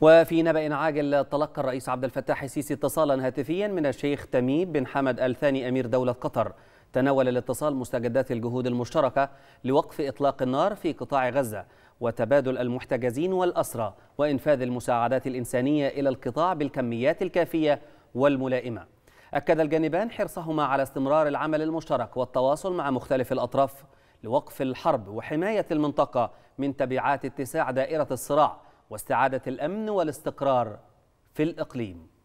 وفي نبأ عاجل تلقى الرئيس عبد الفتاح السيسي اتصالا هاتفيا من الشيخ تميم بن حمد الثاني أمير دولة قطر تناول الاتصال مستجدات الجهود المشتركة لوقف إطلاق النار في قطاع غزة وتبادل المحتجزين والأسرى وإنفاذ المساعدات الإنسانية إلى القطاع بالكميات الكافية والملائمة أكد الجانبان حرصهما على استمرار العمل المشترك والتواصل مع مختلف الأطراف لوقف الحرب وحماية المنطقة من تبعات اتساع دائرة الصراع واستعادة الأمن والاستقرار في الإقليم